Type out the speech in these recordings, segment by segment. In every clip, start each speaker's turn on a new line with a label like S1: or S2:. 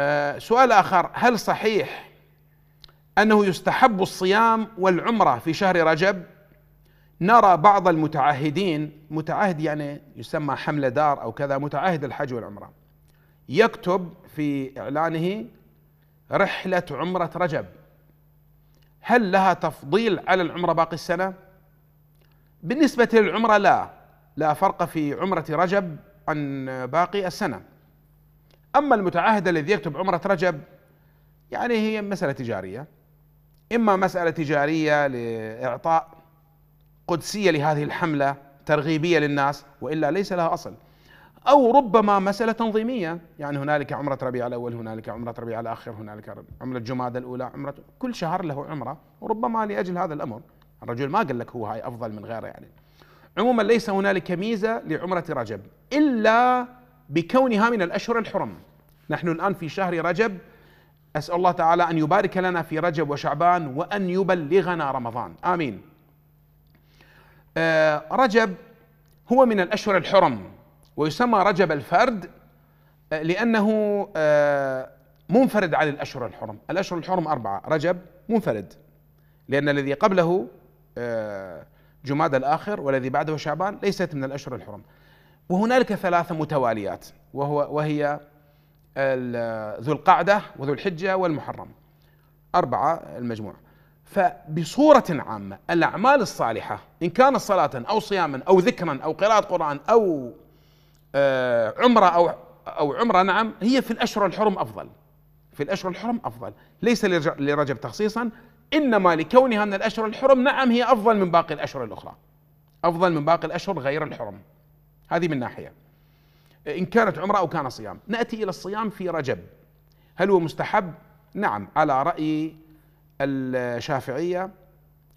S1: آه، سؤال آخر هل صحيح أنه يستحب الصيام والعمرة في شهر رجب نرى بعض المتعهدين متعهد يعني يسمى حملة دار أو كذا متعهد الحج والعمرة يكتب في إعلانه رحلة عمرة رجب هل لها تفضيل على العمرة باقي السنة؟ بالنسبة للعمرة لا لا فرق في عمرة رجب عن باقي السنة أما المتعهد الذي يكتب عمرة رجب يعني هي مسألة تجارية إما مسألة تجارية لإعطاء قدسية لهذه الحملة ترغيبية للناس وإلا ليس لها أصل أو ربما مسألة تنظيمية يعني هنالك عمرة ربيع الأول هنالك عمرة ربيع الآخر هنالك عمرة جماد الأولى عمرة كل شهر له عمرة وربما لأجل هذا الأمر الرجل ما قال لك هو هاي أفضل من غيره يعني عموما ليس هنالك ميزة لعمرة رجب إلا بكونها من الأشهر الحرم نحن الآن في شهر رجب أسأل الله تعالى أن يبارك لنا في رجب وشعبان وأن يبلغنا رمضان آمين آه، رجب هو من الأشهر الحرم ويسمى رجب الفرد آه، لأنه آه، منفرد عن الأشهر الحرم الأشهر الحرم أربعة رجب منفرد لأن الذي قبله جماد الآخر والذي بعده شعبان ليست من الأشهر الحرم وهنالك ثلاثة متواليات وهو وهي ذو القعدة وذو الحجة والمحرم أربعة المجموع فبصورة عامة الأعمال الصالحة إن كان صلاة أو صياما أو ذكرا أو قراءة قرآن أو آه، عمرة أو أو عمرة نعم هي في الأشهر الحرم أفضل في الأشهر الحرم أفضل ليس لرجب تخصيصا إنما لكونها من الأشهر الحرم نعم هي أفضل من باقي الأشهر الأخرى أفضل من باقي الأشهر غير الحرم هذه من ناحية إن كانت عمرة أو كان صيام نأتي إلى الصيام في رجب هل هو مستحب؟ نعم على رأي الشافعية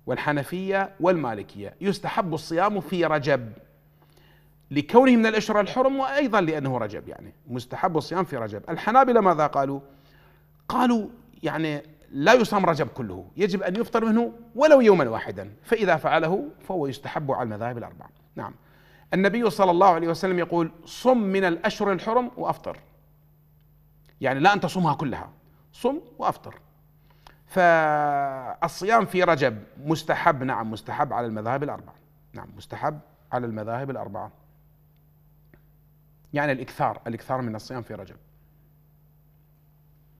S1: والحنفية والمالكية يستحب الصيام في رجب لكونه من الأشهر الحرم وأيضا لأنه رجب يعني مستحب الصيام في رجب الحنابلة ماذا قالوا؟ قالوا يعني لا يصام رجب كله يجب أن يفطر منه ولو يوما واحدا فإذا فعله فهو يستحب على المذاهب الأربعة نعم النبي صلى الله عليه وسلم يقول صم من الأشهر الحرم وأفطر يعني لا أن تصومها كلها صم وأفطر فالصيام في رجب مستحب نعم مستحب على المذاهب الأربعة نعم مستحب على المذاهب الأربعة يعني الإكثار الإكثار من الصيام في رجب